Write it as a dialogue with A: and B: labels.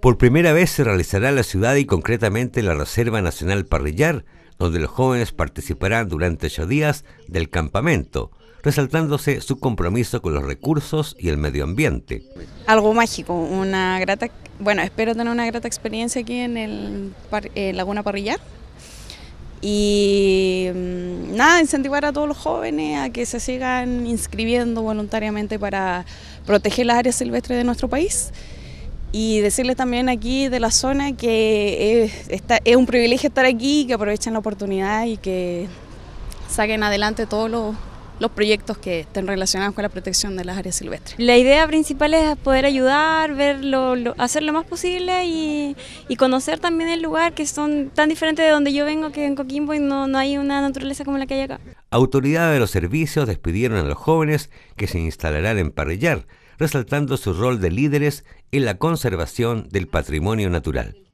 A: Por primera vez se realizará en la ciudad y concretamente en la Reserva Nacional Parrillar, donde los jóvenes participarán durante ocho días del campamento, resaltándose su compromiso con los recursos y el medio ambiente.
B: Algo mágico, una grata, bueno, espero tener una grata experiencia aquí en el eh, Laguna Parrillar y mm, nada, incentivar a todos los jóvenes a que se sigan inscribiendo voluntariamente para proteger las áreas silvestres de nuestro país. Y decirles también aquí de la zona que es, un privilegio estar aquí, que aprovechen la oportunidad y que saquen adelante todos los los proyectos que estén relacionados con la protección de las áreas silvestres.
C: La idea principal es poder ayudar, hacer lo más posible y, conocer también el lugar que son tan diferentes de donde yo vengo que en Coquimbo no, no hay una naturaleza como la que hay acá.
A: Autoridades de los servicios despidieron a los jóvenes que se instalarán en Parrillar, resaltando su rol de líderes en la conservación del patrimonio natural.